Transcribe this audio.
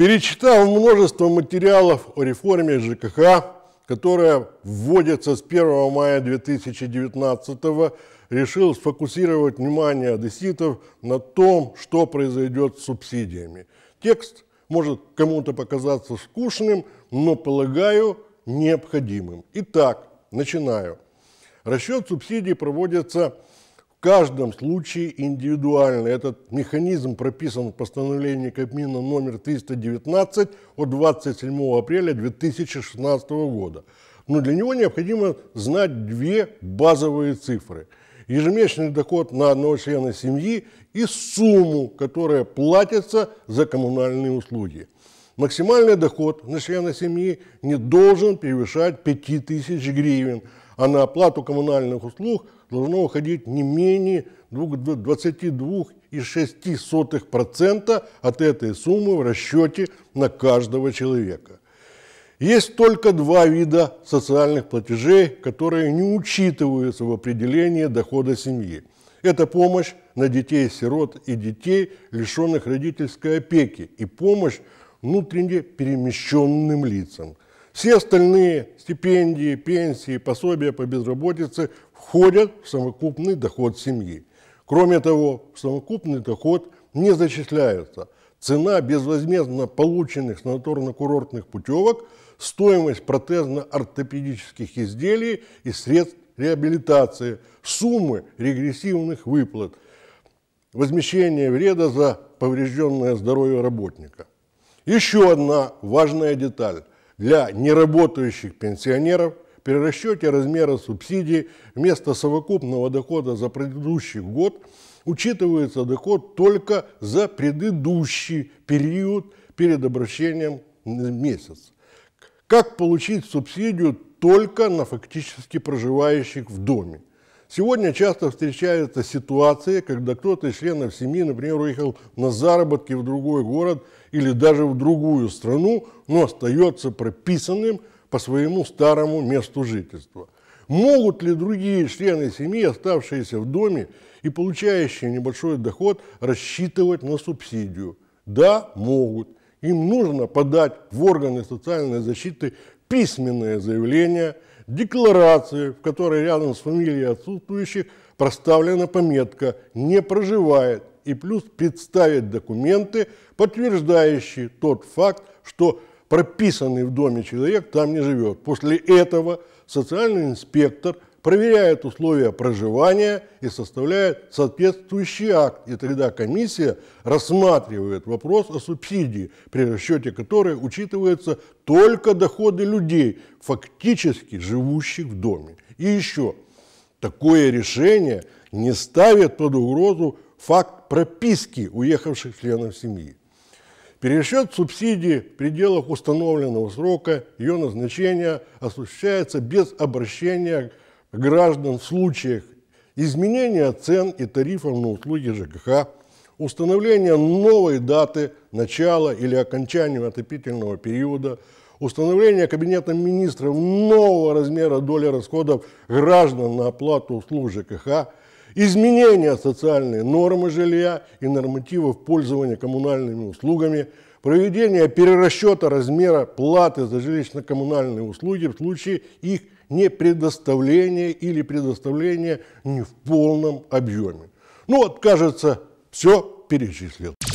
перечитал множество материалов о реформе ЖКХ, которая вводится с 1 мая 2019 года, решил сфокусировать внимание одесситов на том, что произойдет с субсидиями. Текст может кому-то показаться скучным, но, полагаю, необходимым. Итак, начинаю. Расчет субсидий проводится каждом случае индивидуально. Этот механизм прописан в постановлении Кабмина номер 319 от 27 апреля 2016 года. Но для него необходимо знать две базовые цифры. Ежемесячный доход на одного члена семьи и сумму, которая платится за коммунальные услуги. Максимальный доход на члена семьи не должен превышать 5000 гривен – а на оплату коммунальных услуг должно уходить не менее 22,6% от этой суммы в расчете на каждого человека. Есть только два вида социальных платежей, которые не учитываются в определении дохода семьи. Это помощь на детей-сирот и детей, лишенных родительской опеки, и помощь внутренне перемещенным лицам – все остальные стипендии, пенсии, пособия по безработице входят в совокупный доход семьи. Кроме того, в совокупный доход не зачисляется цена безвозмездно полученных санаторно-курортных путевок, стоимость протезно-ортопедических изделий и средств реабилитации, суммы регрессивных выплат, возмещение вреда за поврежденное здоровье работника. Еще одна важная деталь – для неработающих пенсионеров при расчете размера субсидии вместо совокупного дохода за предыдущий год учитывается доход только за предыдущий период перед обращением в месяц. Как получить субсидию только на фактически проживающих в доме? Сегодня часто встречаются ситуации, когда кто-то из членов семьи, например, уехал на заработки в другой город или даже в другую страну, но остается прописанным по своему старому месту жительства. Могут ли другие члены семьи, оставшиеся в доме и получающие небольшой доход, рассчитывать на субсидию? Да, могут. Им нужно подать в органы социальной защиты письменное заявление – декларации, в которой рядом с фамилией отсутствующих проставлена пометка «не проживает» и плюс представить документы, подтверждающие тот факт, что прописанный в доме человек там не живет. После этого социальный инспектор – проверяет условия проживания и составляет соответствующий акт. И тогда комиссия рассматривает вопрос о субсидии, при расчете которой учитываются только доходы людей, фактически живущих в доме. И еще, такое решение не ставит под угрозу факт прописки уехавших членов семьи. Пересчет субсидии в пределах установленного срока ее назначения осуществляется без обращения к граждан в случаях изменения цен и тарифов на услуги ЖКХ, установление новой даты начала или окончания отопительного периода, установление Кабинетом министров нового размера доли расходов граждан на оплату услуг ЖКХ, изменение социальной нормы жилья и нормативов пользования коммунальными услугами, проведение перерасчета размера платы за жилищно-коммунальные услуги в случае их не предоставление или предоставление не в полном объеме. Ну вот, кажется, все перечислил.